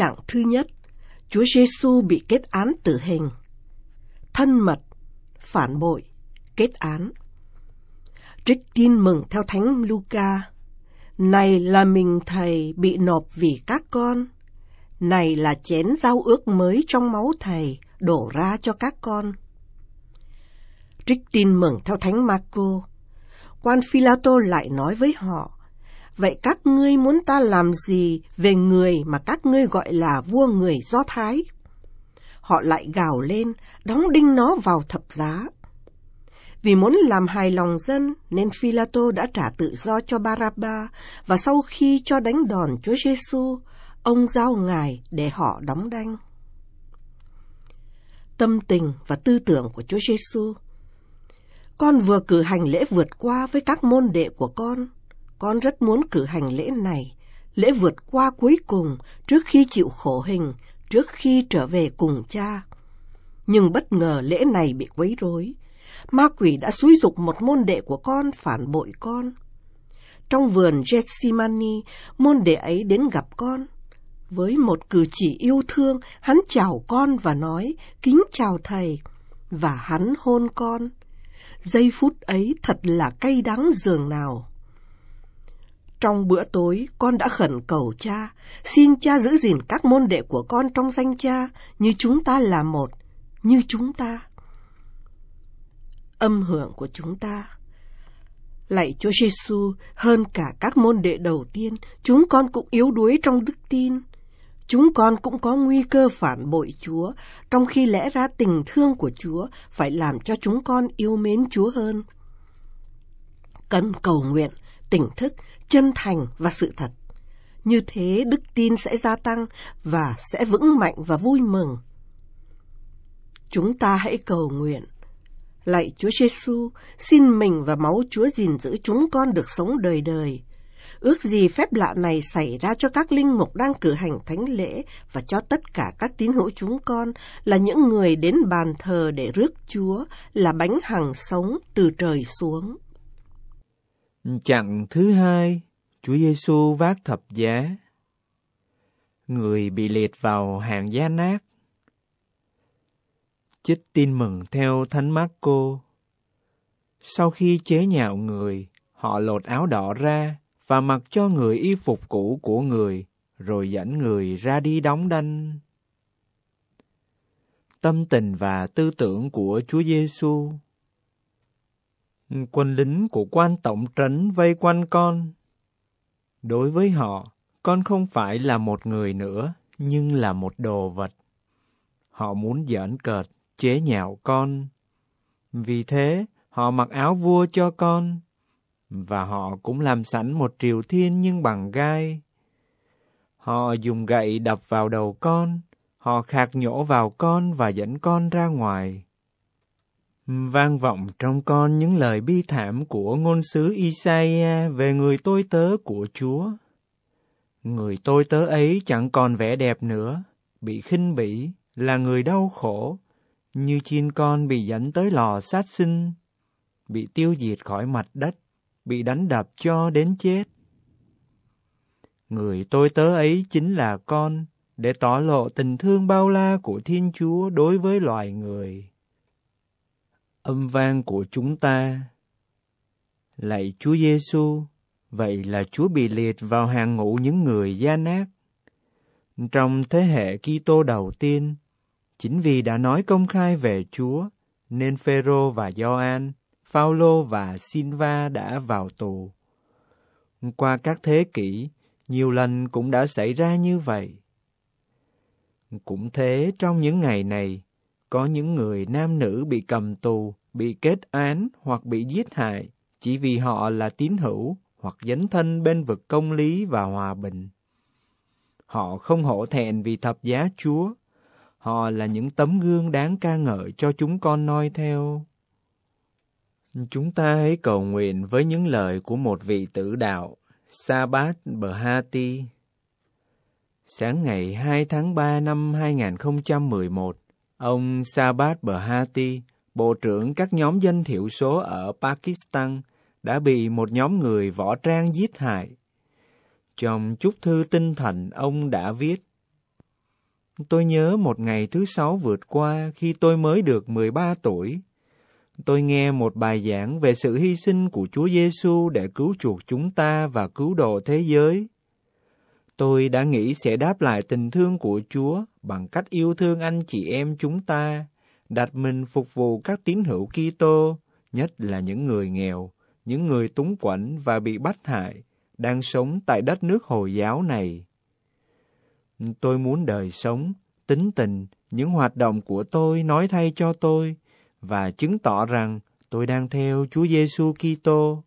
trạng thứ nhất, Chúa Giêsu bị kết án tử hình. Thân mật, phản bội, kết án. Trích tin mừng theo Thánh Luca. Này là mình thầy bị nộp vì các con. Này là chén giao ước mới trong máu thầy đổ ra cho các con. Trích tin mừng theo Thánh Marco. Quan phi lại nói với họ, Vậy các ngươi muốn ta làm gì về người mà các ngươi gọi là vua người Do Thái? Họ lại gào lên, đóng đinh nó vào thập giá. Vì muốn làm hài lòng dân nên Philato đã trả tự do cho Baraba và sau khi cho đánh đòn Chúa Giêsu, ông giao ngài để họ đóng đanh. Tâm tình và tư tưởng của Chúa Giêsu. Con vừa cử hành lễ vượt qua với các môn đệ của con con rất muốn cử hành lễ này, lễ vượt qua cuối cùng trước khi chịu khổ hình, trước khi trở về cùng cha. Nhưng bất ngờ lễ này bị quấy rối. Ma quỷ đã xúi dục một môn đệ của con phản bội con. Trong vườn Getsimani, môn đệ ấy đến gặp con. Với một cử chỉ yêu thương, hắn chào con và nói, kính chào thầy, và hắn hôn con. Giây phút ấy thật là cay đắng dường nào. Trong bữa tối, con đã khẩn cầu cha, xin cha giữ gìn các môn đệ của con trong danh cha, như chúng ta là một, như chúng ta. Âm hưởng của chúng ta Lạy Chúa Giêsu hơn cả các môn đệ đầu tiên, chúng con cũng yếu đuối trong đức tin. Chúng con cũng có nguy cơ phản bội Chúa, trong khi lẽ ra tình thương của Chúa phải làm cho chúng con yêu mến Chúa hơn. Cần cầu nguyện tỉnh thức, chân thành và sự thật. Như thế đức tin sẽ gia tăng và sẽ vững mạnh và vui mừng. Chúng ta hãy cầu nguyện. Lạy Chúa Giêsu, xin mình và máu Chúa gìn giữ chúng con được sống đời đời. Ước gì phép lạ này xảy ra cho các linh mục đang cử hành thánh lễ và cho tất cả các tín hữu chúng con là những người đến bàn thờ để rước Chúa là bánh hằng sống từ trời xuống. Chặng thứ hai, Chúa Giêsu vác thập giá. Người bị liệt vào hàng giá nát. Chích tin mừng theo Thánh Marco. Sau khi chế nhạo người, họ lột áo đỏ ra và mặc cho người y phục cũ của người, rồi dẫn người ra đi đóng đanh. Tâm tình và tư tưởng của Chúa Giêsu quân lính của quan tổng trấn vây quanh con. Đối với họ, con không phải là một người nữa, nhưng là một đồ vật. Họ muốn giỡn cợt, chế nhạo con. Vì thế, họ mặc áo vua cho con, và họ cũng làm sẵn một triều thiên nhưng bằng gai. Họ dùng gậy đập vào đầu con, họ khạc nhổ vào con và dẫn con ra ngoài vang vọng trong con những lời bi thảm của ngôn sứ Isaiah về người tôi tớ của Chúa. Người tôi tớ ấy chẳng còn vẻ đẹp nữa, bị khinh bỉ, là người đau khổ, như chiên con bị dẫn tới lò sát sinh, bị tiêu diệt khỏi mặt đất, bị đánh đập cho đến chết. Người tôi tớ ấy chính là con, để tỏ lộ tình thương bao la của Thiên Chúa đối với loài người âm vang của chúng ta. Lạy Chúa Giêsu, vậy là Chúa bị liệt vào hàng ngũ những người gia nát. Trong thế hệ Kitô đầu tiên, chính vì đã nói công khai về Chúa, nên Phêrô và Gioan, Phaolô và Sinva đã vào tù. Qua các thế kỷ, nhiều lần cũng đã xảy ra như vậy. Cũng thế, trong những ngày này, có những người nam nữ bị cầm tù bị kết án hoặc bị giết hại chỉ vì họ là tín hữu hoặc dấn thân bên vực công lý và hòa bình. Họ không hổ thẹn vì thập giá Chúa. Họ là những tấm gương đáng ca ngợi cho chúng con noi theo. Chúng ta hãy cầu nguyện với những lời của một vị tử đạo, Sabat Berhati. Sáng ngày 2 tháng 3 năm 2011, ông Sabat Berhati Bộ trưởng các nhóm dân thiểu số ở Pakistan đã bị một nhóm người võ trang giết hại. Trong chúc thư tinh thần ông đã viết Tôi nhớ một ngày thứ sáu vượt qua khi tôi mới được 13 tuổi. Tôi nghe một bài giảng về sự hy sinh của Chúa Giêsu để cứu chuộc chúng ta và cứu độ thế giới. Tôi đã nghĩ sẽ đáp lại tình thương của Chúa bằng cách yêu thương anh chị em chúng ta đặt mình phục vụ các tín hữu Kitô, nhất là những người nghèo, những người túng quẫn và bị bắt hại, đang sống tại đất nước Hồi giáo này. Tôi muốn đời sống, tính tình, những hoạt động của tôi nói thay cho tôi và chứng tỏ rằng tôi đang theo Chúa Giêsu Kitô.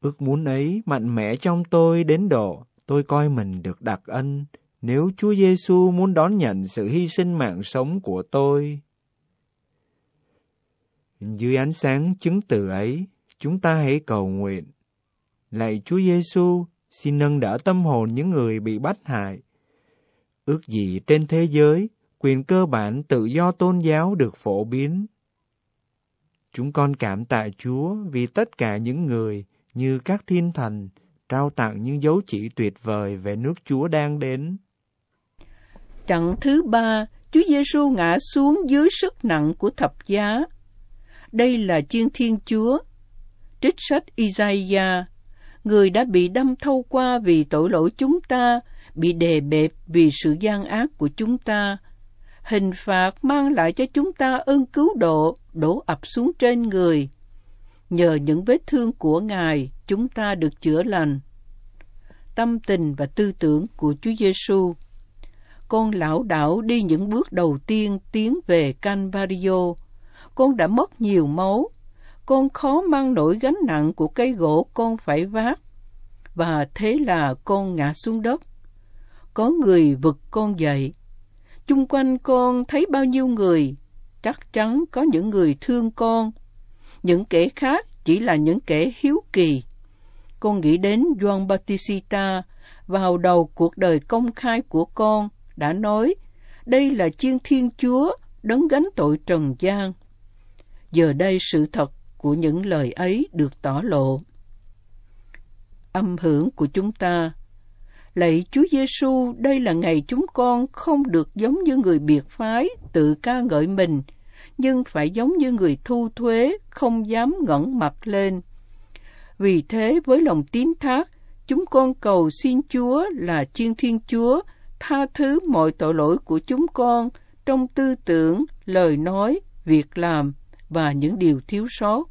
Ước muốn ấy mạnh mẽ trong tôi đến độ tôi coi mình được đặc ân, nếu Chúa Giêsu muốn đón nhận sự hy sinh mạng sống của tôi. Dưới ánh sáng chứng từ ấy, chúng ta hãy cầu nguyện. Lạy Chúa Giêsu, xin nâng đỡ tâm hồn những người bị bắt hại. Ước gì trên thế giới, quyền cơ bản tự do tôn giáo được phổ biến. Chúng con cảm tạ Chúa vì tất cả những người như các thiên thần trao tặng những dấu chỉ tuyệt vời về nước Chúa đang đến. Chặng thứ ba, Chúa Giêsu ngã xuống dưới sức nặng của thập giá. Đây là chiên Thiên Chúa. Trích sách Isaiah, người đã bị đâm thâu qua vì tội lỗi chúng ta, bị đè bẹp vì sự gian ác của chúng ta. Hình phạt mang lại cho chúng ta ơn cứu độ, đổ ập xuống trên người. Nhờ những vết thương của Ngài, chúng ta được chữa lành. Tâm tình và tư tưởng của Chúa Giêsu con lão đảo đi những bước đầu tiên tiến về Canvario. Con đã mất nhiều máu. Con khó mang nổi gánh nặng của cây gỗ con phải vác. Và thế là con ngã xuống đất. Có người vực con dậy. Chung quanh con thấy bao nhiêu người. Chắc chắn có những người thương con. Những kẻ khác chỉ là những kẻ hiếu kỳ. Con nghĩ đến Juan Batista vào đầu cuộc đời công khai của con đã nói, đây là chiên Thiên Chúa đấng gánh tội trần gian. Giờ đây sự thật của những lời ấy được tỏ lộ. Âm hưởng của chúng ta Lạy Chúa Giêsu, đây là ngày chúng con không được giống như người biệt phái tự ca ngợi mình, nhưng phải giống như người thu thuế không dám ngẩng mặt lên. Vì thế với lòng tín thác, chúng con cầu xin Chúa là Chiên Thiên Chúa tha thứ mọi tội lỗi của chúng con trong tư tưởng, lời nói, việc làm và những điều thiếu sót.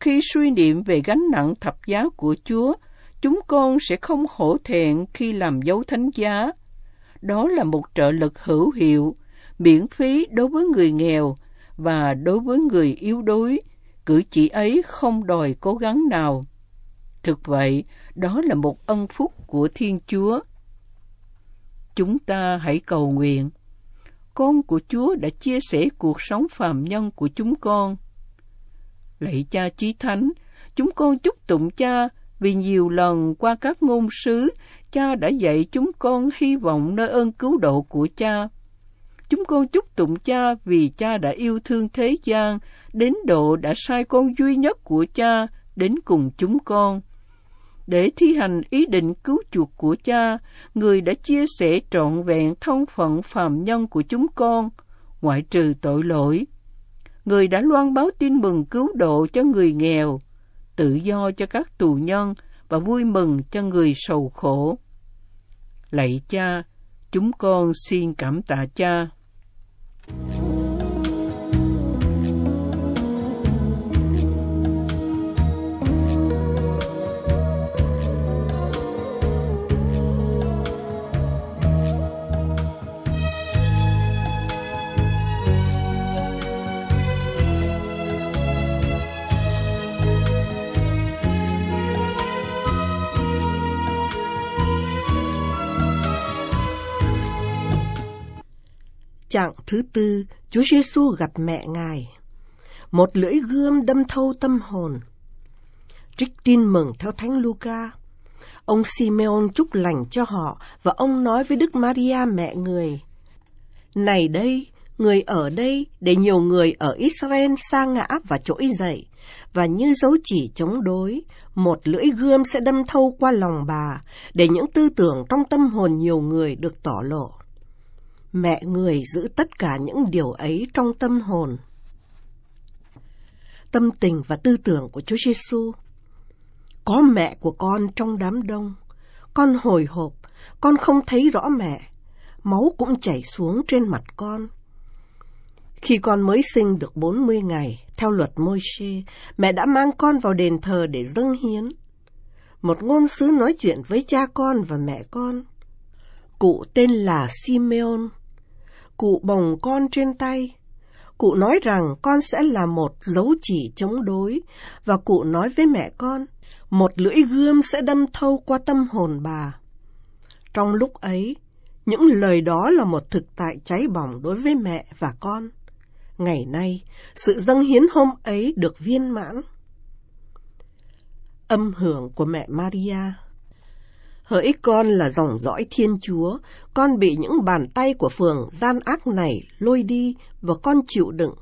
Khi suy niệm về gánh nặng thập giá của Chúa, chúng con sẽ không hổ thẹn khi làm dấu thánh giá. Đó là một trợ lực hữu hiệu, miễn phí đối với người nghèo và đối với người yếu đuối, cử chỉ ấy không đòi cố gắng nào. Thực vậy, đó là một ân phúc của Thiên Chúa – Chúng ta hãy cầu nguyện. Con của Chúa đã chia sẻ cuộc sống phàm nhân của chúng con. Lạy Cha Chí Thánh, chúng con chúc tụng Cha vì nhiều lần qua các ngôn sứ, Cha đã dạy chúng con hy vọng nơi ơn cứu độ của Cha. Chúng con chúc tụng Cha vì Cha đã yêu thương thế gian, đến độ đã sai con duy nhất của Cha đến cùng chúng con. Để thi hành ý định cứu chuộc của cha, người đã chia sẻ trọn vẹn thân phận phàm nhân của chúng con, ngoại trừ tội lỗi. Người đã loan báo tin mừng cứu độ cho người nghèo, tự do cho các tù nhân và vui mừng cho người sầu khổ. Lạy cha, chúng con xin cảm tạ cha. Thank you. chặng thứ tư, Chúa Giêsu gặp mẹ Ngài. Một lưỡi gươm đâm thâu tâm hồn. Trích tin mừng theo Thánh Luca. Ông Simeon chúc lành cho họ và ông nói với Đức Maria mẹ người. Này đây, người ở đây để nhiều người ở Israel sa ngã và trỗi dậy, và như dấu chỉ chống đối, một lưỡi gươm sẽ đâm thâu qua lòng bà, để những tư tưởng trong tâm hồn nhiều người được tỏ lộ mẹ người giữ tất cả những điều ấy trong tâm hồn. Tâm tình và tư tưởng của Chúa Giêsu. Có mẹ của con trong đám đông, con hồi hộp, con không thấy rõ mẹ, máu cũng chảy xuống trên mặt con. Khi con mới sinh được 40 ngày, theo luật Môi-se, mẹ đã mang con vào đền thờ để dâng hiến. Một ngôn sứ nói chuyện với cha con và mẹ con. Cụ tên là Simeon, cụ bồng con trên tay. Cụ nói rằng con sẽ là một dấu chỉ chống đối và cụ nói với mẹ con, một lưỡi gươm sẽ đâm thâu qua tâm hồn bà. Trong lúc ấy, những lời đó là một thực tại cháy bỏng đối với mẹ và con. Ngày nay, sự dâng hiến hôm ấy được viên mãn. Âm hưởng của mẹ Maria Hỡi con là dòng dõi Thiên Chúa, con bị những bàn tay của phường gian ác này lôi đi và con chịu đựng.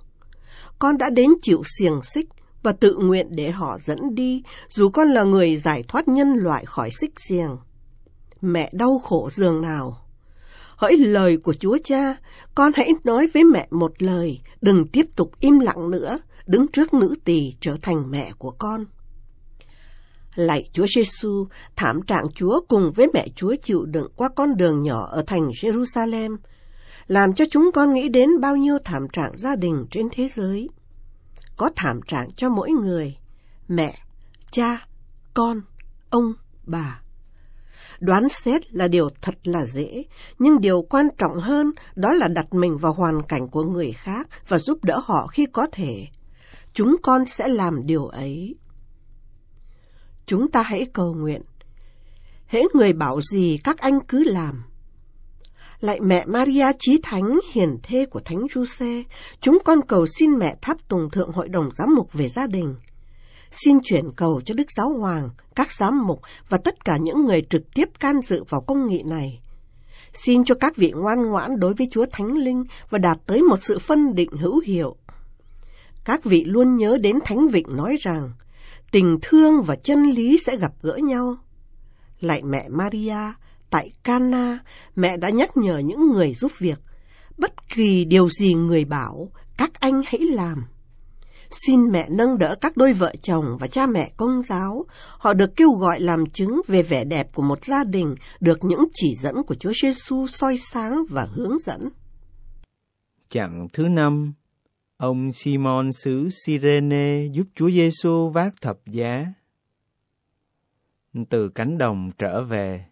Con đã đến chịu xiềng xích và tự nguyện để họ dẫn đi, dù con là người giải thoát nhân loại khỏi xích xiềng. Mẹ đau khổ dường nào. Hỡi lời của Chúa Cha, con hãy nói với mẹ một lời, đừng tiếp tục im lặng nữa, đứng trước nữ tỳ trở thành mẹ của con. Lạy Chúa Giêsu, thảm trạng Chúa cùng với mẹ Chúa chịu đựng qua con đường nhỏ ở thành Jerusalem, làm cho chúng con nghĩ đến bao nhiêu thảm trạng gia đình trên thế giới. Có thảm trạng cho mỗi người, mẹ, cha, con, ông, bà. Đoán xét là điều thật là dễ, nhưng điều quan trọng hơn đó là đặt mình vào hoàn cảnh của người khác và giúp đỡ họ khi có thể. Chúng con sẽ làm điều ấy chúng ta hãy cầu nguyện. Hễ người bảo gì các anh cứ làm. Lạy mẹ Maria Chí Thánh, hiền thê của Thánh Giuse, chúng con cầu xin mẹ tháp tùng thượng hội đồng giám mục về gia đình. Xin chuyển cầu cho Đức Giáo Hoàng, các giám mục và tất cả những người trực tiếp can dự vào công nghị này. Xin cho các vị ngoan ngoãn đối với Chúa Thánh Linh và đạt tới một sự phân định hữu hiệu. Các vị luôn nhớ đến Thánh Vịnh nói rằng – tình thương và chân lý sẽ gặp gỡ nhau. Lại mẹ Maria, tại Cana, mẹ đã nhắc nhở những người giúp việc, bất kỳ điều gì người bảo, các anh hãy làm. Xin mẹ nâng đỡ các đôi vợ chồng và cha mẹ công giáo, họ được kêu gọi làm chứng về vẻ đẹp của một gia đình được những chỉ dẫn của Chúa Giêsu soi sáng và hướng dẫn. Chặng thứ năm, Ông Simon xứ Sirene giúp Chúa Giêsu vác thập giá. Từ cánh đồng trở về.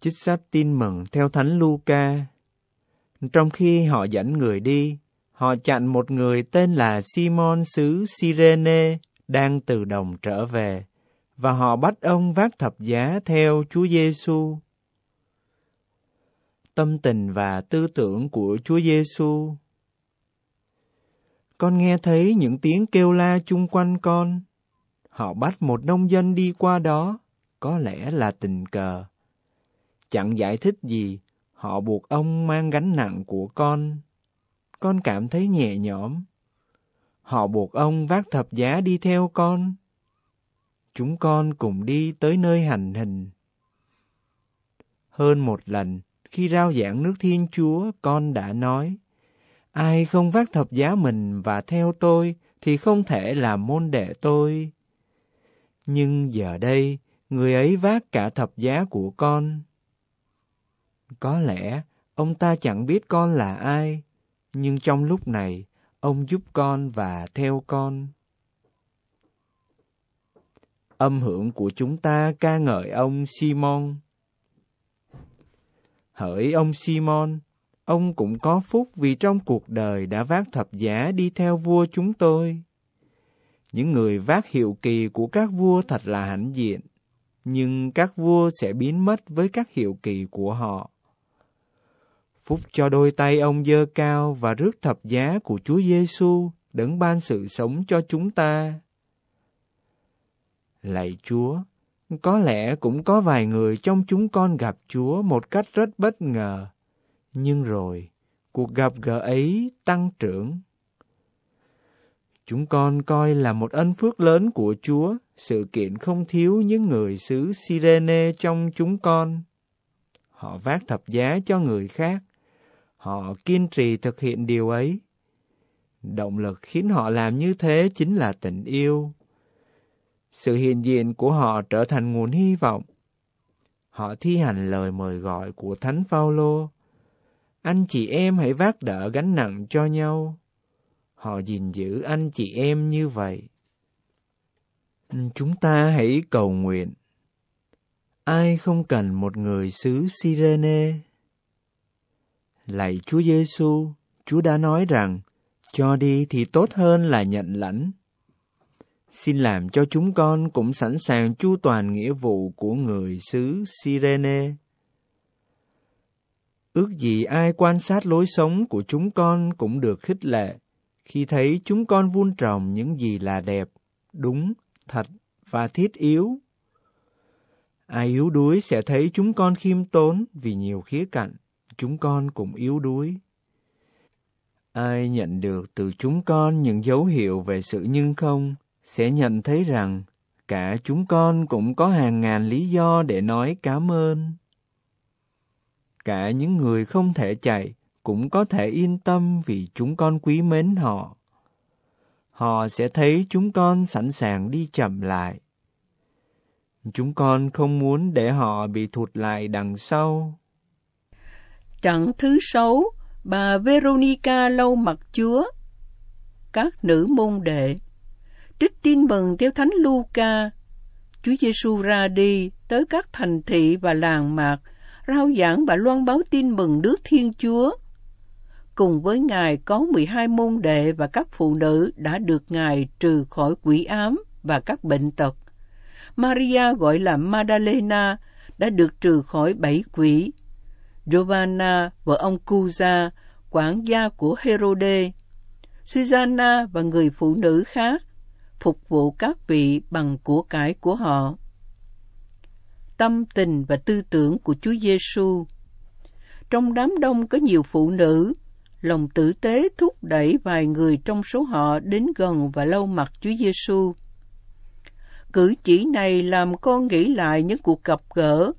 Chích sách tin mừng theo Thánh Luca. Trong khi họ dẫn người đi, họ chặn một người tên là Simon xứ Sirene đang từ đồng trở về và họ bắt ông vác thập giá theo Chúa Giêsu. Tâm tình và tư tưởng của Chúa Giêsu con nghe thấy những tiếng kêu la chung quanh con. Họ bắt một nông dân đi qua đó, có lẽ là tình cờ. Chẳng giải thích gì, họ buộc ông mang gánh nặng của con. Con cảm thấy nhẹ nhõm. Họ buộc ông vác thập giá đi theo con. Chúng con cùng đi tới nơi hành hình. Hơn một lần, khi rao giảng nước Thiên Chúa, con đã nói, Ai không vác thập giá mình và theo tôi thì không thể là môn đệ tôi. Nhưng giờ đây, người ấy vác cả thập giá của con. Có lẽ, ông ta chẳng biết con là ai, nhưng trong lúc này, ông giúp con và theo con. Âm hưởng của chúng ta ca ngợi ông Simon. Hỡi ông Simon, Ông cũng có phúc vì trong cuộc đời đã vác thập giá đi theo vua chúng tôi. Những người vác hiệu kỳ của các vua thật là hãnh diện, nhưng các vua sẽ biến mất với các hiệu kỳ của họ. Phúc cho đôi tay ông dơ cao và rước thập giá của Chúa Giêsu đấng ban sự sống cho chúng ta. Lạy Chúa, có lẽ cũng có vài người trong chúng con gặp Chúa một cách rất bất ngờ nhưng rồi, cuộc gặp gỡ ấy tăng trưởng. Chúng con coi là một ân phước lớn của Chúa, sự kiện không thiếu những người xứ Sirene trong chúng con. Họ vác thập giá cho người khác, họ kiên trì thực hiện điều ấy. Động lực khiến họ làm như thế chính là tình yêu. Sự hiện diện của họ trở thành nguồn hy vọng. Họ thi hành lời mời gọi của Thánh Phaolô anh chị em hãy vác đỡ gánh nặng cho nhau. Họ gìn giữ anh chị em như vậy. Chúng ta hãy cầu nguyện. Ai không cần một người xứ Sirene? Lạy Chúa Giêsu, Chúa đã nói rằng cho đi thì tốt hơn là nhận lãnh. Xin làm cho chúng con cũng sẵn sàng chu toàn nghĩa vụ của người xứ Sirene ước gì ai quan sát lối sống của chúng con cũng được khích lệ khi thấy chúng con vun trồng những gì là đẹp đúng thật và thiết yếu ai yếu đuối sẽ thấy chúng con khiêm tốn vì nhiều khía cạnh chúng con cũng yếu đuối ai nhận được từ chúng con những dấu hiệu về sự nhưng không sẽ nhận thấy rằng cả chúng con cũng có hàng ngàn lý do để nói cảm ơn cả những người không thể chạy cũng có thể yên tâm vì chúng con quý mến họ. Họ sẽ thấy chúng con sẵn sàng đi chậm lại. Chúng con không muốn để họ bị thụt lại đằng sau. Trận thứ sáu, bà Veronica lâu mặt Chúa. Các nữ môn đệ. Trích tin mừng theo Thánh Luca. Chúa Giêsu ra đi tới các thành thị và làng mạc rao giảng và loan báo tin mừng Đức Thiên Chúa. Cùng với Ngài có 12 môn đệ và các phụ nữ đã được Ngài trừ khỏi quỷ ám và các bệnh tật. Maria gọi là Madalena đã được trừ khỏi bảy quỷ. Giovanna, vợ ông Cusa, quản gia của Herode, Susanna và người phụ nữ khác phục vụ các vị bằng của cải của họ tâm tình và tư tưởng của Chúa Giêsu. Trong đám đông có nhiều phụ nữ, lòng tử tế thúc đẩy vài người trong số họ đến gần và lau mặt Chúa Giêsu. Cử chỉ này làm con nghĩ lại những cuộc gặp gỡ.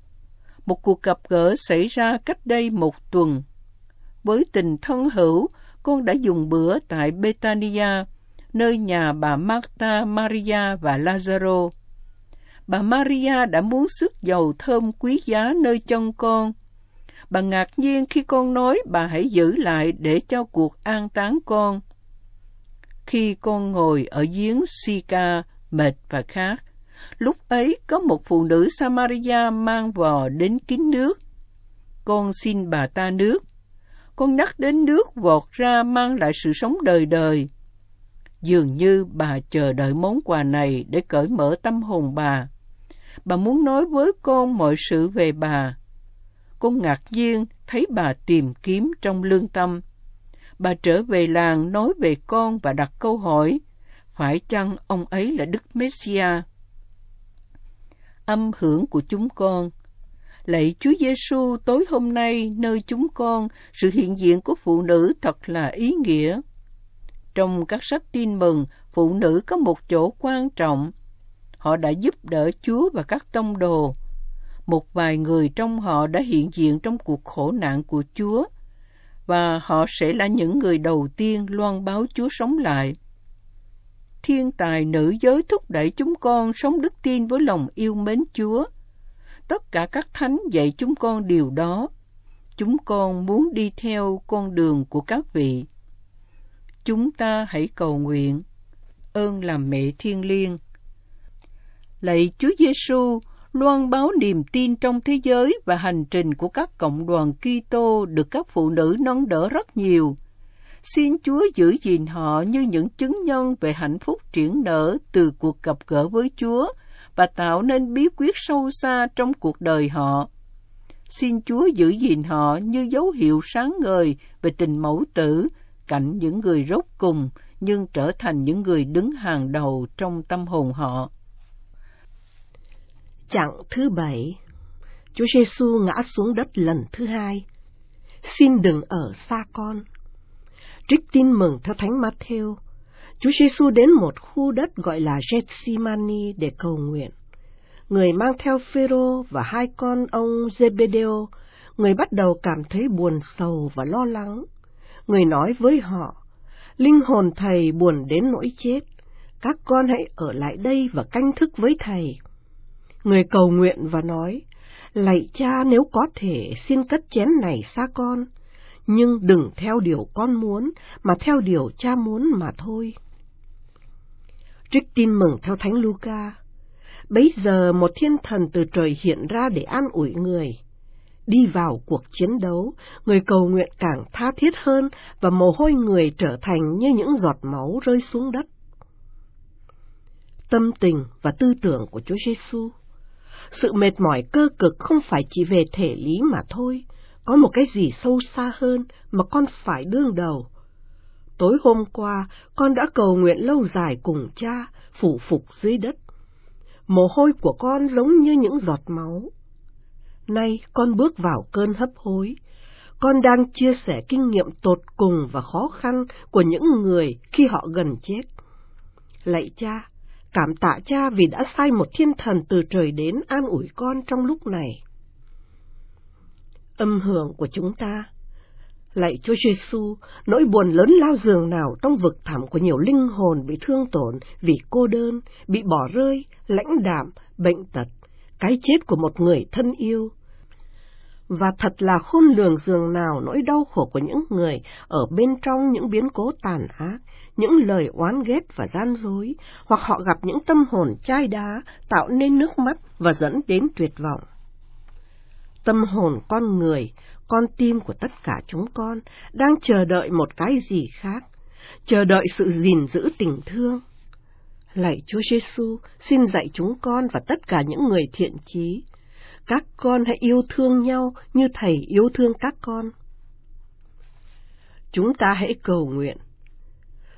Một cuộc gặp gỡ xảy ra cách đây một tuần. Với tình thân hữu, con đã dùng bữa tại Betania, nơi nhà bà Martha, Maria và Lazaro bà Maria đã muốn sức dầu thơm quý giá nơi chân con. Bà ngạc nhiên khi con nói bà hãy giữ lại để cho cuộc an táng con. Khi con ngồi ở giếng Sika, mệt và khát, lúc ấy có một phụ nữ Samaria mang vò đến kín nước. Con xin bà ta nước. Con nhắc đến nước vọt ra mang lại sự sống đời đời dường như bà chờ đợi món quà này để cởi mở tâm hồn bà bà muốn nói với con mọi sự về bà. Con ngạc nhiên thấy bà tìm kiếm trong lương tâm. Bà trở về làng nói về con và đặt câu hỏi, phải chăng ông ấy là Đức Messia? Âm hưởng của chúng con Lạy Chúa Giêsu tối hôm nay nơi chúng con, sự hiện diện của phụ nữ thật là ý nghĩa. Trong các sách tin mừng, phụ nữ có một chỗ quan trọng họ đã giúp đỡ Chúa và các tông đồ. Một vài người trong họ đã hiện diện trong cuộc khổ nạn của Chúa, và họ sẽ là những người đầu tiên loan báo Chúa sống lại. Thiên tài nữ giới thúc đẩy chúng con sống đức tin với lòng yêu mến Chúa. Tất cả các thánh dạy chúng con điều đó. Chúng con muốn đi theo con đường của các vị. Chúng ta hãy cầu nguyện ơn làm mẹ thiên liêng Lạy Chúa Giêsu, loan báo niềm tin trong thế giới và hành trình của các cộng đoàn Kitô được các phụ nữ nâng đỡ rất nhiều. Xin Chúa giữ gìn họ như những chứng nhân về hạnh phúc triển nở từ cuộc gặp gỡ với Chúa và tạo nên bí quyết sâu xa trong cuộc đời họ. Xin Chúa giữ gìn họ như dấu hiệu sáng ngời về tình mẫu tử, cạnh những người rốt cùng nhưng trở thành những người đứng hàng đầu trong tâm hồn họ. Chặng thứ bảy Chúa Giêsu ngã xuống đất lần thứ hai. Xin đừng ở xa con. Trích tin mừng theo Thánh Matthew, Chúa Giêsu đến một khu đất gọi là Getsemani để cầu nguyện. Người mang theo Phêrô và hai con ông Zebedeo, người bắt đầu cảm thấy buồn sầu và lo lắng. Người nói với họ, linh hồn thầy buồn đến nỗi chết, các con hãy ở lại đây và canh thức với thầy người cầu nguyện và nói, Lạy cha nếu có thể xin cất chén này xa con, nhưng đừng theo điều con muốn, mà theo điều cha muốn mà thôi. Trích tin mừng theo Thánh Luca. Bấy giờ một thiên thần từ trời hiện ra để an ủi người. Đi vào cuộc chiến đấu, người cầu nguyện càng tha thiết hơn và mồ hôi người trở thành như những giọt máu rơi xuống đất. Tâm tình và tư tưởng của Chúa Giêsu sự mệt mỏi cơ cực không phải chỉ về thể lý mà thôi, có một cái gì sâu xa hơn mà con phải đương đầu. Tối hôm qua, con đã cầu nguyện lâu dài cùng cha, phủ phục dưới đất. Mồ hôi của con giống như những giọt máu. Nay con bước vào cơn hấp hối. Con đang chia sẻ kinh nghiệm tột cùng và khó khăn của những người khi họ gần chết. Lạy cha, cảm tạ cha vì đã sai một thiên thần từ trời đến an ủi con trong lúc này. Âm hưởng của chúng ta Lạy Chúa Giêsu, nỗi buồn lớn lao dường nào trong vực thẳm của nhiều linh hồn bị thương tổn vì cô đơn, bị bỏ rơi, lãnh đạm, bệnh tật, cái chết của một người thân yêu, và thật là khôn lường dường nào nỗi đau khổ của những người ở bên trong những biến cố tàn ác, những lời oán ghét và gian dối, hoặc họ gặp những tâm hồn chai đá tạo nên nước mắt và dẫn đến tuyệt vọng. Tâm hồn con người, con tim của tất cả chúng con đang chờ đợi một cái gì khác, chờ đợi sự gìn giữ tình thương. Lạy Chúa Giêsu, xin dạy chúng con và tất cả những người thiện trí các con hãy yêu thương nhau như Thầy yêu thương các con. Chúng ta hãy cầu nguyện.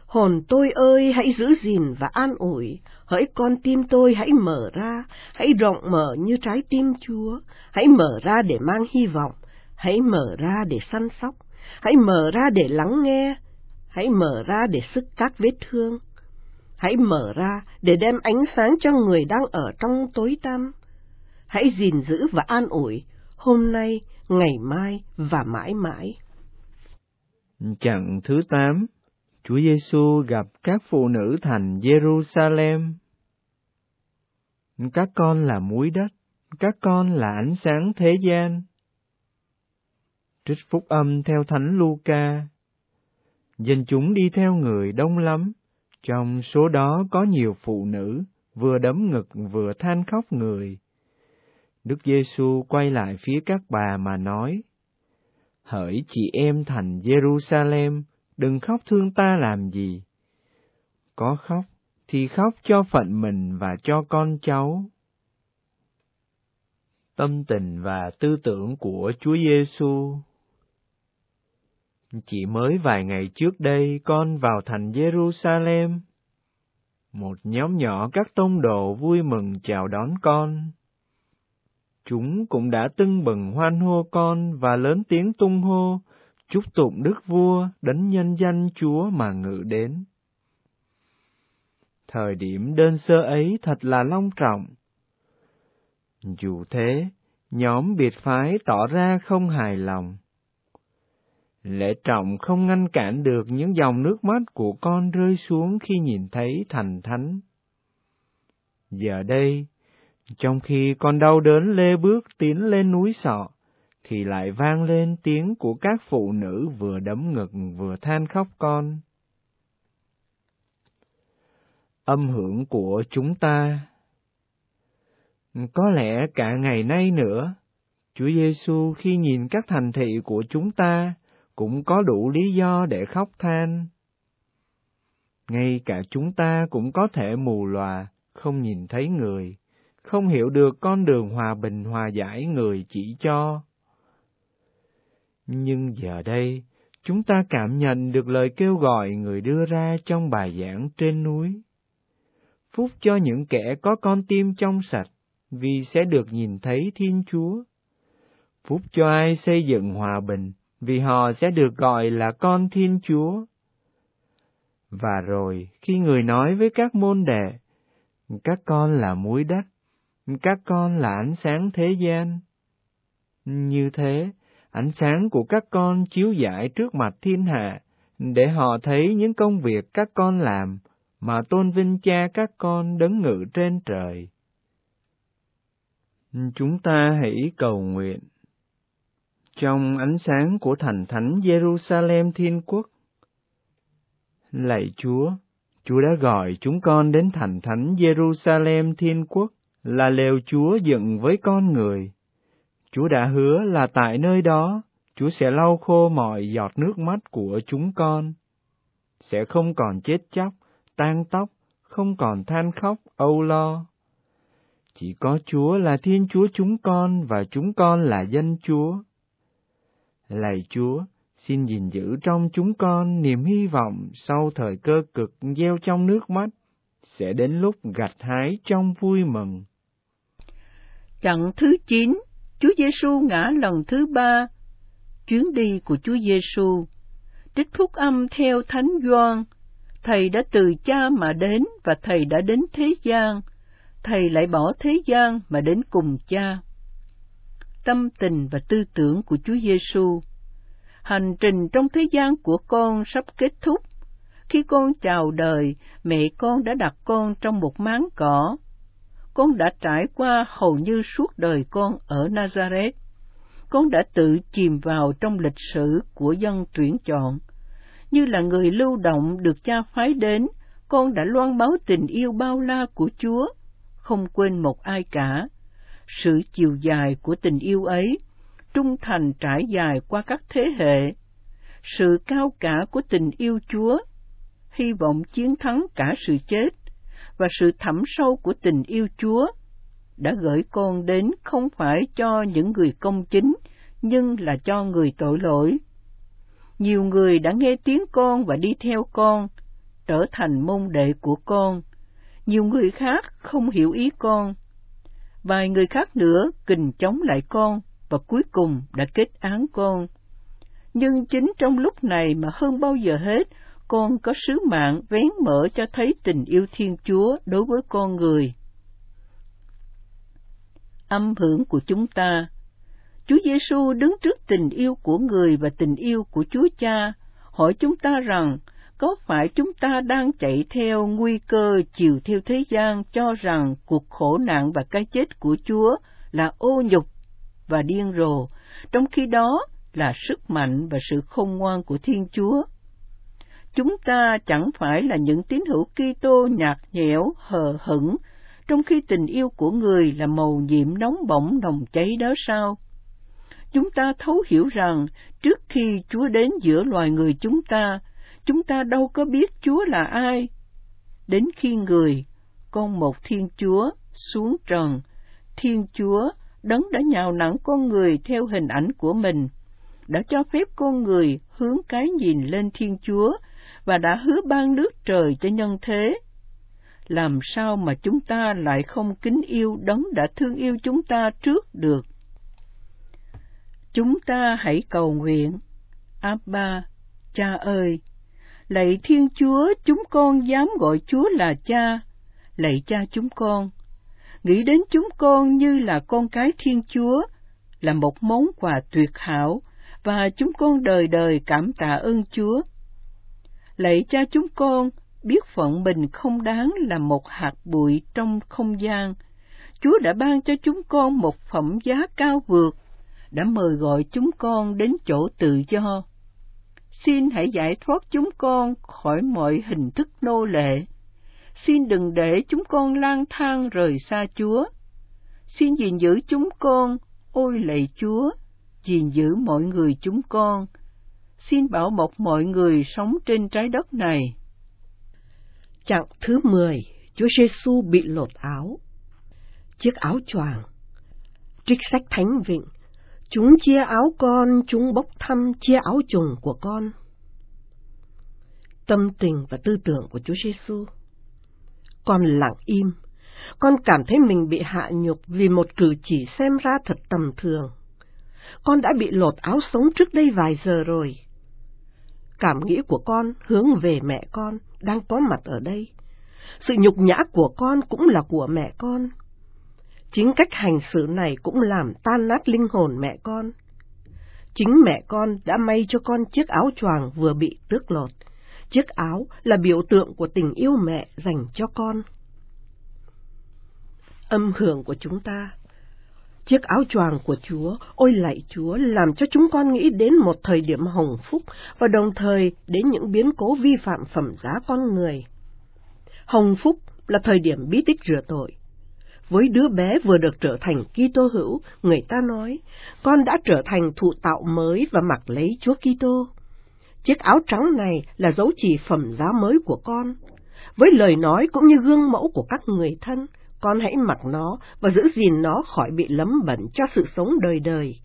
Hồn tôi ơi, hãy giữ gìn và an ủi, hỡi con tim tôi hãy mở ra, hãy rộng mở như trái tim Chúa, hãy mở ra để mang hy vọng, hãy mở ra để săn sóc, hãy mở ra để lắng nghe, hãy mở ra để sức các vết thương, hãy mở ra để đem ánh sáng cho người đang ở trong tối tăm, hãy gìn giữ và an ủi, hôm nay, ngày mai và mãi mãi. Chặng thứ tám, Chúa Giêsu gặp các phụ nữ thành Jerusalem. Các con là muối đất, các con là ánh sáng thế gian. Trích phúc âm theo Thánh Luca. Dân chúng đi theo người đông lắm, trong số đó có nhiều phụ nữ, vừa đấm ngực vừa than khóc người, Đức Giêsu quay lại phía các bà mà nói: Hỡi chị em thành Jerusalem, đừng khóc thương ta làm gì. Có khóc thì khóc cho phận mình và cho con cháu. Tâm tình và tư tưởng của Chúa Giêsu. Chỉ mới vài ngày trước đây con vào thành Jerusalem. Một nhóm nhỏ các tông đồ vui mừng chào đón con Chúng cũng đã tưng bừng hoan hô con và lớn tiếng tung hô, chúc tụng đức vua đấng nhân danh Chúa mà ngự đến. Thời điểm đơn sơ ấy thật là long trọng. Dù thế, nhóm biệt phái tỏ ra không hài lòng. Lễ trọng không ngăn cản được những dòng nước mắt của con rơi xuống khi nhìn thấy thành thánh. Giờ đây, trong khi con đau đớn lê bước tiến lên núi sọ, thì lại vang lên tiếng của các phụ nữ vừa đấm ngực vừa than khóc con. Âm hưởng của chúng ta Có lẽ cả ngày nay nữa, Chúa Giêsu khi nhìn các thành thị của chúng ta cũng có đủ lý do để khóc than. Ngay cả chúng ta cũng có thể mù lòa, không nhìn thấy người, không hiểu được con đường hòa bình hòa giải người chỉ cho. Nhưng giờ đây, chúng ta cảm nhận được lời kêu gọi người đưa ra trong bài giảng trên núi. Phúc cho những kẻ có con tim trong sạch, vì sẽ được nhìn thấy Thiên Chúa. Phúc cho ai xây dựng hòa bình, vì họ sẽ được gọi là con Thiên Chúa. Và rồi, khi người nói với các môn đệ, các con là muối đất, các con là ánh sáng thế gian. Như thế, ánh sáng của các con chiếu giải trước mặt thiên hạ, để họ thấy những công việc các con làm, mà tôn vinh cha các con đấng ngự trên trời. Chúng ta hãy cầu nguyện. Trong ánh sáng của thành thánh Jerusalem thiên quốc, Lạy Chúa, Chúa đã gọi chúng con đến thành thánh Jerusalem thiên quốc là lều Chúa dựng với con người. Chúa đã hứa là tại nơi đó, Chúa sẽ lau khô mọi giọt nước mắt của chúng con. Sẽ không còn chết chóc, tan tóc, không còn than khóc, âu lo. Chỉ có Chúa là Thiên Chúa chúng con và chúng con là dân Chúa. Lạy Chúa, xin gìn giữ trong chúng con niềm hy vọng sau thời cơ cực gieo trong nước mắt, sẽ đến lúc gặt hái trong vui mừng. Chặng thứ 9, Chúa Giêsu ngã lần thứ ba. Chuyến đi của Chúa Giêsu. Trích phúc âm theo Thánh Gioan. Thầy đã từ cha mà đến và thầy đã đến thế gian. Thầy lại bỏ thế gian mà đến cùng cha. Tâm tình và tư tưởng của Chúa Giêsu. Hành trình trong thế gian của con sắp kết thúc. Khi con chào đời, mẹ con đã đặt con trong một máng cỏ con đã trải qua hầu như suốt đời con ở Nazareth. Con đã tự chìm vào trong lịch sử của dân tuyển chọn. Như là người lưu động được cha phái đến, con đã loan báo tình yêu bao la của Chúa, không quên một ai cả. Sự chiều dài của tình yêu ấy, trung thành trải dài qua các thế hệ, sự cao cả của tình yêu Chúa, hy vọng chiến thắng cả sự chết và sự thẳm sâu của tình yêu Chúa đã gửi con đến không phải cho những người công chính, nhưng là cho người tội lỗi. Nhiều người đã nghe tiếng con và đi theo con, trở thành môn đệ của con. Nhiều người khác không hiểu ý con. Vài người khác nữa kình chống lại con và cuối cùng đã kết án con. Nhưng chính trong lúc này mà hơn bao giờ hết, con có sứ mạng vén mở cho thấy tình yêu Thiên Chúa đối với con người. Âm hưởng của chúng ta Chúa Giêsu đứng trước tình yêu của người và tình yêu của Chúa Cha, hỏi chúng ta rằng, có phải chúng ta đang chạy theo nguy cơ chiều theo thế gian cho rằng cuộc khổ nạn và cái chết của Chúa là ô nhục và điên rồ, trong khi đó là sức mạnh và sự khôn ngoan của Thiên Chúa Chúng ta chẳng phải là những tín hữu Kitô nhạt nhẽo, hờ hững, trong khi tình yêu của người là màu nhiệm nóng bỏng nồng cháy đó sao? Chúng ta thấu hiểu rằng, trước khi Chúa đến giữa loài người chúng ta, chúng ta đâu có biết Chúa là ai. Đến khi người, con một Thiên Chúa, xuống trần, Thiên Chúa, đấng đã nhào nặng con người theo hình ảnh của mình, đã cho phép con người hướng cái nhìn lên Thiên Chúa và đã hứa ban nước trời cho nhân thế. Làm sao mà chúng ta lại không kính yêu đấng đã thương yêu chúng ta trước được? Chúng ta hãy cầu nguyện. Abba, cha ơi! Lạy Thiên Chúa, chúng con dám gọi Chúa là cha. Lạy cha chúng con! Nghĩ đến chúng con như là con cái Thiên Chúa, là một món quà tuyệt hảo, và chúng con đời đời cảm tạ ơn Chúa lạy cha chúng con biết phận mình không đáng là một hạt bụi trong không gian. Chúa đã ban cho chúng con một phẩm giá cao vượt, đã mời gọi chúng con đến chỗ tự do. Xin hãy giải thoát chúng con khỏi mọi hình thức nô lệ. Xin đừng để chúng con lang thang rời xa Chúa. Xin gìn giữ chúng con, ôi lạy Chúa, gìn giữ mọi người chúng con xin bảo bọc mọi người sống trên trái đất này. Chặng thứ 10, Chúa Giêsu bị lột áo. Chiếc áo choàng. Trích sách thánh vịnh. Chúng chia áo con, chúng bốc thăm chia áo trùng của con. Tâm tình và tư tưởng của Chúa Giêsu. Con lặng im, con cảm thấy mình bị hạ nhục vì một cử chỉ xem ra thật tầm thường. Con đã bị lột áo sống trước đây vài giờ rồi. Cảm nghĩ của con hướng về mẹ con đang có mặt ở đây. Sự nhục nhã của con cũng là của mẹ con. Chính cách hành xử này cũng làm tan nát linh hồn mẹ con. Chính mẹ con đã may cho con chiếc áo choàng vừa bị tước lột. Chiếc áo là biểu tượng của tình yêu mẹ dành cho con. Âm hưởng của chúng ta Chiếc áo choàng của Chúa, ôi lạy Chúa, làm cho chúng con nghĩ đến một thời điểm hồng phúc và đồng thời đến những biến cố vi phạm phẩm giá con người. Hồng phúc là thời điểm bí tích rửa tội. Với đứa bé vừa được trở thành Kitô hữu, người ta nói, con đã trở thành thụ tạo mới và mặc lấy Chúa Kitô. Chiếc áo trắng này là dấu chỉ phẩm giá mới của con. Với lời nói cũng như gương mẫu của các người thân, con hãy mặc nó và giữ gìn nó khỏi bị lấm bẩn cho sự sống đời đời.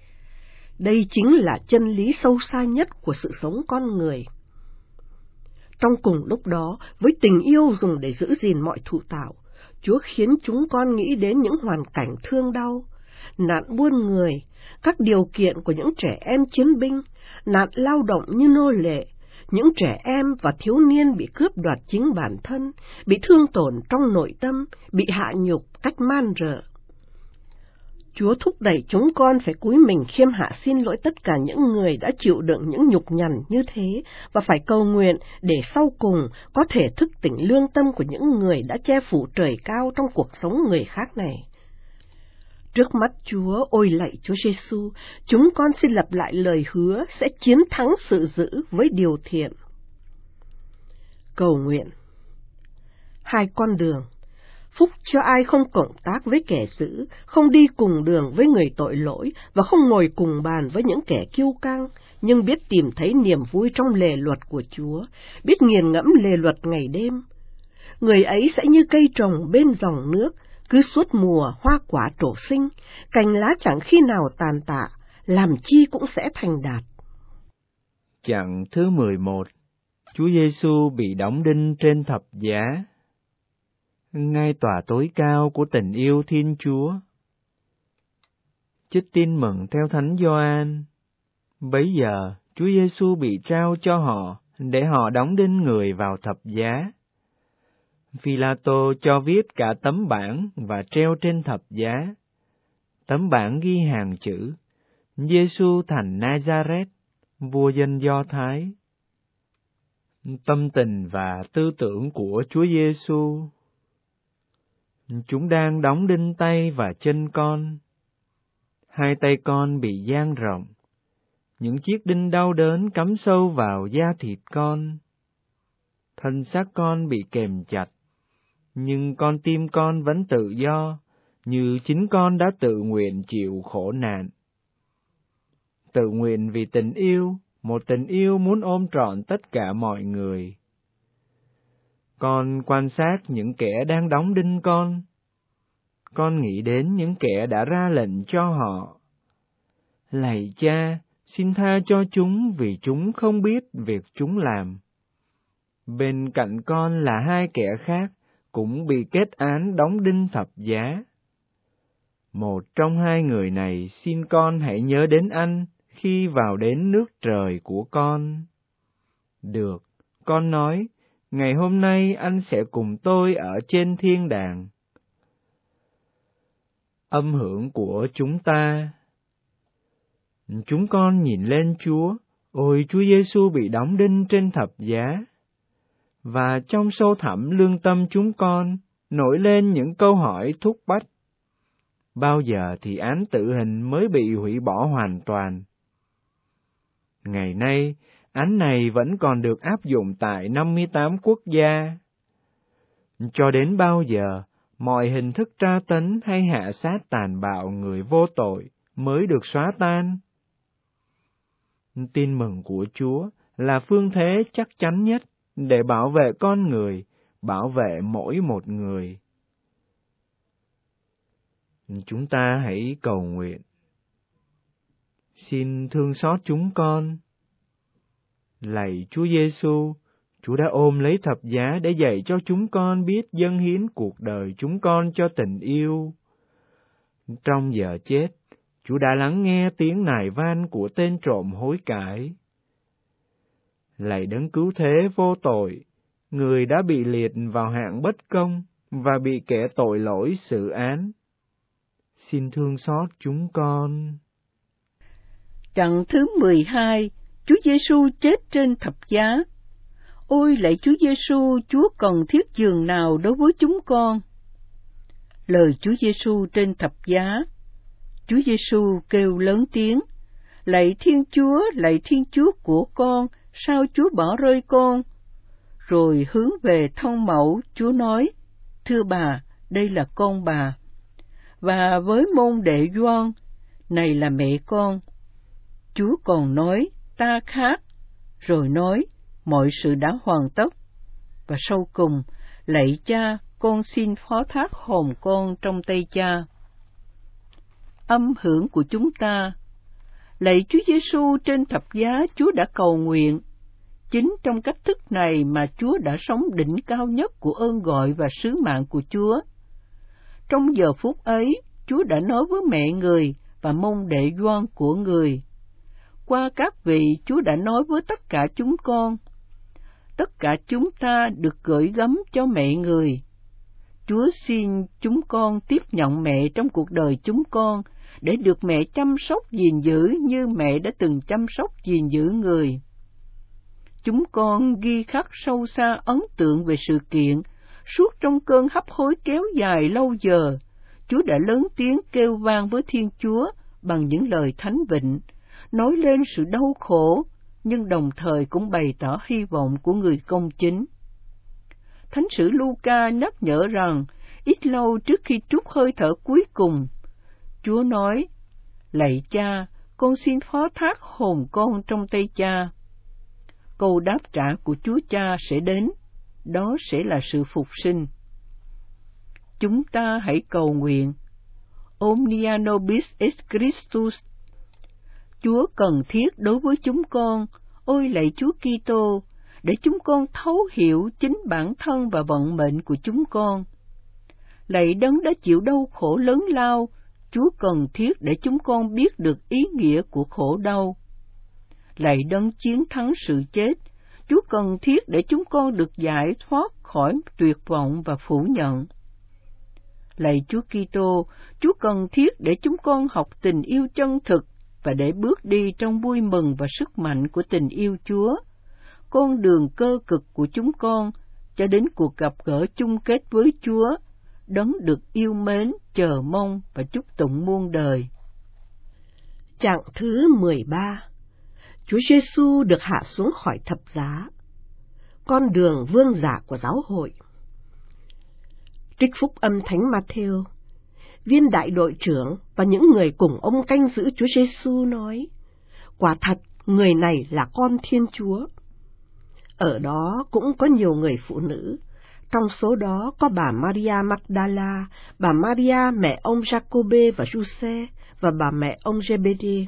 Đây chính là chân lý sâu xa nhất của sự sống con người. Trong cùng lúc đó, với tình yêu dùng để giữ gìn mọi thụ tạo, Chúa khiến chúng con nghĩ đến những hoàn cảnh thương đau, nạn buôn người, các điều kiện của những trẻ em chiến binh, nạn lao động như nô lệ, những trẻ em và thiếu niên bị cướp đoạt chính bản thân, bị thương tổn trong nội tâm, bị hạ nhục cách man rợ. Chúa thúc đẩy chúng con phải cúi mình khiêm hạ xin lỗi tất cả những người đã chịu đựng những nhục nhằn như thế và phải cầu nguyện để sau cùng có thể thức tỉnh lương tâm của những người đã che phủ trời cao trong cuộc sống người khác này. Trước mắt Chúa, ôi lạy Chúa Giêsu, chúng con xin lập lại lời hứa sẽ chiến thắng sự dữ với điều thiện. Cầu nguyện Hai con đường Phúc cho ai không cộng tác với kẻ dữ, không đi cùng đường với người tội lỗi và không ngồi cùng bàn với những kẻ kiêu căng, nhưng biết tìm thấy niềm vui trong lề luật của Chúa, biết nghiền ngẫm lề luật ngày đêm. Người ấy sẽ như cây trồng bên dòng nước, cứ suốt mùa hoa quả trổ sinh, cành lá chẳng khi nào tàn tạ, làm chi cũng sẽ thành đạt. Chặng thứ 11 Chúa Giêsu bị đóng đinh trên thập giá. Ngay tòa tối cao của tình yêu Thiên Chúa. Chích tin mừng theo Thánh Gioan. Bấy giờ, Chúa Giêsu bị trao cho họ để họ đóng đinh người vào thập giá. Philato cho viết cả tấm bảng và treo trên thập giá. Tấm bảng ghi hàng chữ: Giêsu thành Nazareth, vua dân Do Thái. Tâm tình và tư tưởng của Chúa Giêsu. Chúng đang đóng đinh tay và chân con. Hai tay con bị dang rộng. Những chiếc đinh đau đớn cắm sâu vào da thịt con. Thân xác con bị kềm chặt nhưng con tim con vẫn tự do, như chính con đã tự nguyện chịu khổ nạn. Tự nguyện vì tình yêu, một tình yêu muốn ôm trọn tất cả mọi người. Con quan sát những kẻ đang đóng đinh con. Con nghĩ đến những kẻ đã ra lệnh cho họ. Lạy cha, xin tha cho chúng vì chúng không biết việc chúng làm. Bên cạnh con là hai kẻ khác cũng bị kết án đóng đinh thập giá. Một trong hai người này xin con hãy nhớ đến anh khi vào đến nước trời của con. Được, con nói, ngày hôm nay anh sẽ cùng tôi ở trên thiên đàng. Âm hưởng của chúng ta Chúng con nhìn lên Chúa, ôi Chúa Giêsu bị đóng đinh trên thập giá và trong sâu thẳm lương tâm chúng con nổi lên những câu hỏi thúc bách bao giờ thì án tử hình mới bị hủy bỏ hoàn toàn ngày nay án này vẫn còn được áp dụng tại 58 quốc gia. Cho đến bao giờ, mọi hình thức tra tấn hay hạ sát tàn bạo người vô tội mới được xóa tan? Tin mừng của Chúa là phương thế chắc chắn nhất để bảo vệ con người, bảo vệ mỗi một người. Chúng ta hãy cầu nguyện. Xin thương xót chúng con. Lạy Chúa Giêsu, Chúa đã ôm lấy thập giá để dạy cho chúng con biết dâng hiến cuộc đời chúng con cho tình yêu. Trong giờ chết, Chúa đã lắng nghe tiếng nài van của tên trộm hối cải lại đấng cứu thế vô tội, người đã bị liệt vào hạng bất công và bị kẻ tội lỗi xử án. Xin thương xót chúng con. Chặng thứ 12, Chúa Giêsu chết trên thập giá. Ôi lạy Chúa Giêsu, Chúa còn thiết giường nào đối với chúng con? Lời Chúa Giêsu trên thập giá. Chúa Giêsu kêu lớn tiếng, lạy Thiên Chúa, lạy Thiên Chúa của con, sao Chúa bỏ rơi con? Rồi hướng về thông mẫu, Chúa nói, Thưa bà, đây là con bà. Và với môn đệ Doan, này là mẹ con. Chúa còn nói, ta khác, rồi nói, mọi sự đã hoàn tất. Và sau cùng, lạy cha, con xin phó thác hồn con trong tay cha. Âm hưởng của chúng ta Lạy Chúa Giêsu trên thập giá Chúa đã cầu nguyện. Chính trong cách thức này mà Chúa đã sống đỉnh cao nhất của ơn gọi và sứ mạng của Chúa. Trong giờ phút ấy, Chúa đã nói với mẹ người và môn đệ Gioan của người. Qua các vị, Chúa đã nói với tất cả chúng con. Tất cả chúng ta được gửi gắm cho mẹ người. Chúa xin chúng con tiếp nhận mẹ trong cuộc đời chúng con để được mẹ chăm sóc gìn giữ như mẹ đã từng chăm sóc gìn giữ người. Chúng con ghi khắc sâu xa ấn tượng về sự kiện, suốt trong cơn hấp hối kéo dài lâu giờ, Chúa đã lớn tiếng kêu vang với Thiên Chúa bằng những lời thánh vịnh, nói lên sự đau khổ, nhưng đồng thời cũng bày tỏ hy vọng của người công chính. Thánh sử Luca nhắc nhở rằng, ít lâu trước khi trút hơi thở cuối cùng, Chúa nói, Lạy cha, con xin phó thác hồn con trong tay cha. Câu đáp trả của Chúa cha sẽ đến, đó sẽ là sự phục sinh. Chúng ta hãy cầu nguyện. Omnia nobis est Christus. Chúa cần thiết đối với chúng con, ôi lạy Chúa Kitô, để chúng con thấu hiểu chính bản thân và vận mệnh của chúng con. Lạy đấng đã chịu đau khổ lớn lao Chúa cần thiết để chúng con biết được ý nghĩa của khổ đau. Lạy đấng chiến thắng sự chết, Chúa cần thiết để chúng con được giải thoát khỏi tuyệt vọng và phủ nhận. Lạy Chúa Kitô, Chúa cần thiết để chúng con học tình yêu chân thực và để bước đi trong vui mừng và sức mạnh của tình yêu Chúa. Con đường cơ cực của chúng con cho đến cuộc gặp gỡ chung kết với Chúa đấng được yêu mến, chờ mong và chúc tụng muôn đời. Chặng thứ 13 Chúa Giêsu được hạ xuống khỏi thập giá. Con đường vương giả của giáo hội. Trích phúc âm Thánh Matthew. Viên đại đội trưởng và những người cùng ông canh giữ Chúa Giêsu nói: Quả thật, người này là con Thiên Chúa. Ở đó cũng có nhiều người phụ nữ trong số đó có bà Maria Magdala, bà Maria mẹ ông Jacobe và Giuse và bà mẹ ông Jebede.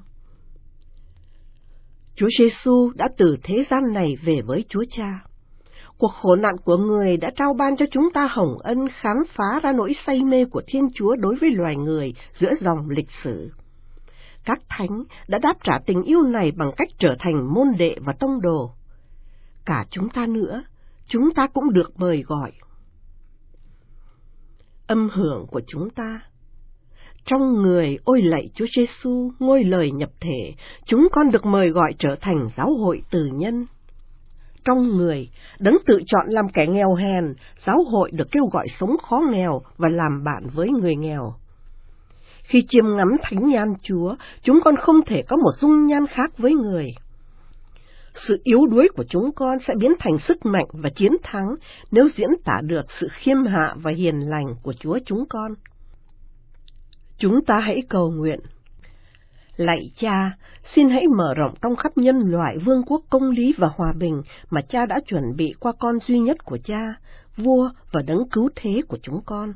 Chúa Giêsu đã từ thế gian này về với Chúa Cha. Cuộc khổ nạn của người đã trao ban cho chúng ta hồng ân khám phá ra nỗi say mê của Thiên Chúa đối với loài người giữa dòng lịch sử. Các thánh đã đáp trả tình yêu này bằng cách trở thành môn đệ và tông đồ. Cả chúng ta nữa, chúng ta cũng được mời gọi. Âm hưởng của chúng ta Trong người ôi lạy Chúa Giêsu ngôi lời nhập thể, chúng con được mời gọi trở thành giáo hội từ nhân. Trong người, đấng tự chọn làm kẻ nghèo hèn, giáo hội được kêu gọi sống khó nghèo và làm bạn với người nghèo. Khi chiêm ngắm thánh nhan Chúa, chúng con không thể có một dung nhan khác với người. Sự yếu đuối của chúng con sẽ biến thành sức mạnh và chiến thắng nếu diễn tả được sự khiêm hạ và hiền lành của Chúa chúng con. Chúng ta hãy cầu nguyện. Lạy cha, xin hãy mở rộng trong khắp nhân loại vương quốc công lý và hòa bình mà cha đã chuẩn bị qua con duy nhất của cha, vua và đấng cứu thế của chúng con.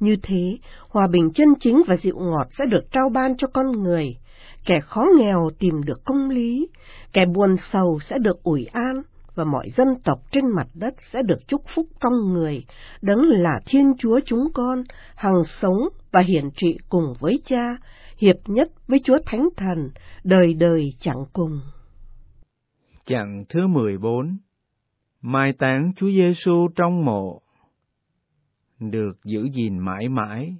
Như thế, hòa bình chân chính và dịu ngọt sẽ được trao ban cho con người, kẻ khó nghèo tìm được công lý, kẻ buồn sầu sẽ được ủi an, và mọi dân tộc trên mặt đất sẽ được chúc phúc trong người, đấng là Thiên Chúa chúng con, hằng sống và hiển trị cùng với Cha, hiệp nhất với Chúa Thánh Thần, đời đời chẳng cùng. Chặng thứ 14 Mai táng Chúa Giêsu trong mộ Được giữ gìn mãi mãi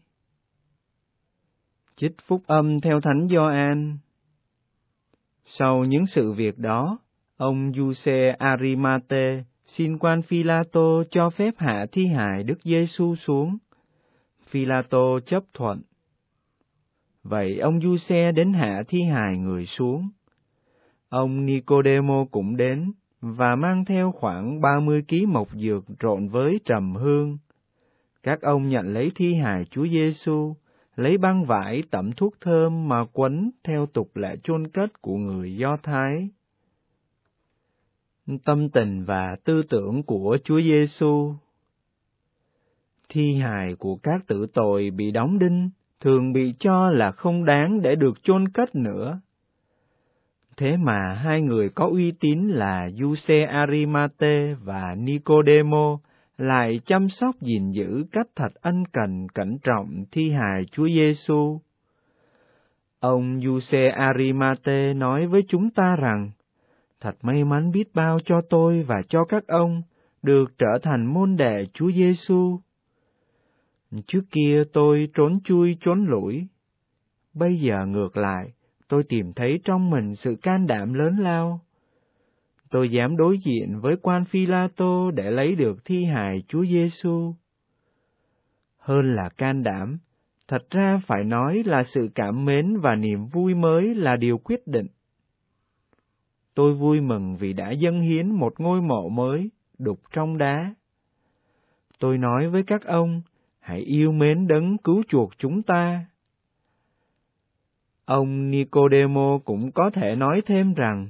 Chích phúc âm theo Thánh Gioan. Sau những sự việc đó, ông Giuse Arimate xin quan philato cho phép hạ thi hài Đức Giêsu xuống. Philato chấp thuận. Vậy ông Giuse đến hạ thi hài người xuống. Ông Nicodemo cũng đến và mang theo khoảng 30 ký mộc dược trộn với trầm hương. Các ông nhận lấy thi hài Chúa Giêsu lấy băng vải tẩm thuốc thơm mà quấn theo tục lệ chôn cất của người Do Thái. Tâm tình và tư tưởng của Chúa Giêsu Thi hài của các tử tội bị đóng đinh thường bị cho là không đáng để được chôn cất nữa. Thế mà hai người có uy tín là Giuse Arimate và Nicodemo lại chăm sóc gìn giữ cách thật ân cần cẩn trọng thi hài Chúa Giêsu. Ông Giuse Arimate nói với chúng ta rằng, thật may mắn biết bao cho tôi và cho các ông được trở thành môn đệ Chúa Giêsu. Trước kia tôi trốn chui trốn lủi, bây giờ ngược lại, tôi tìm thấy trong mình sự can đảm lớn lao tôi dám đối diện với quan phi la tô để lấy được thi hài chúa giêsu hơn là can đảm thật ra phải nói là sự cảm mến và niềm vui mới là điều quyết định tôi vui mừng vì đã dâng hiến một ngôi mộ mới đục trong đá tôi nói với các ông hãy yêu mến đấng cứu chuộc chúng ta ông nicodemo cũng có thể nói thêm rằng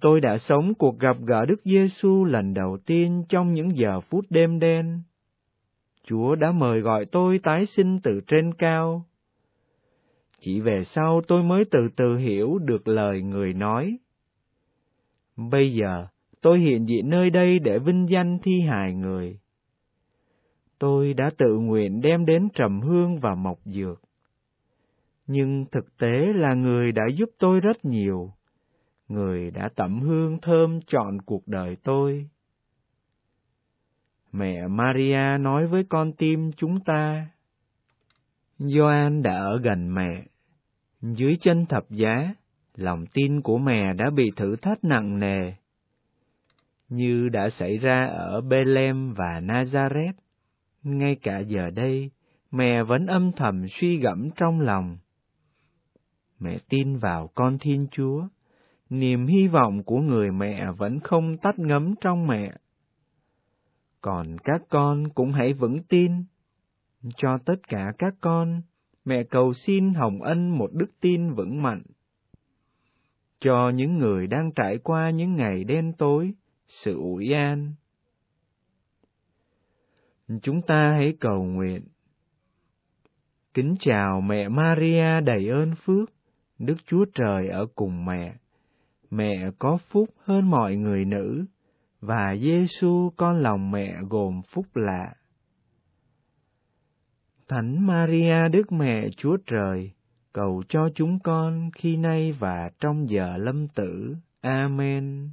Tôi đã sống cuộc gặp gỡ Đức Giêsu lần đầu tiên trong những giờ phút đêm đen. Chúa đã mời gọi tôi tái sinh từ trên cao. Chỉ về sau tôi mới từ từ hiểu được lời người nói. Bây giờ, tôi hiện diện nơi đây để vinh danh thi hài người. Tôi đã tự nguyện đem đến trầm hương và mộc dược. Nhưng thực tế là người đã giúp tôi rất nhiều người đã tẩm hương thơm trọn cuộc đời tôi. Mẹ Maria nói với con tim chúng ta. Gioan đã ở gần mẹ. Dưới chân thập giá, lòng tin của mẹ đã bị thử thách nặng nề, như đã xảy ra ở Bethlehem và Nazareth. Ngay cả giờ đây, mẹ vẫn âm thầm suy gẫm trong lòng. Mẹ tin vào con Thiên Chúa, niềm hy vọng của người mẹ vẫn không tắt ngấm trong mẹ. Còn các con cũng hãy vững tin. Cho tất cả các con, mẹ cầu xin Hồng Ân một đức tin vững mạnh. Cho những người đang trải qua những ngày đen tối, sự ủi an. Chúng ta hãy cầu nguyện. Kính chào mẹ Maria đầy ơn phước, Đức Chúa Trời ở cùng mẹ mẹ có phúc hơn mọi người nữ, và Giêsu con lòng mẹ gồm phúc lạ. Thánh Maria Đức Mẹ Chúa Trời, cầu cho chúng con khi nay và trong giờ lâm tử. Amen.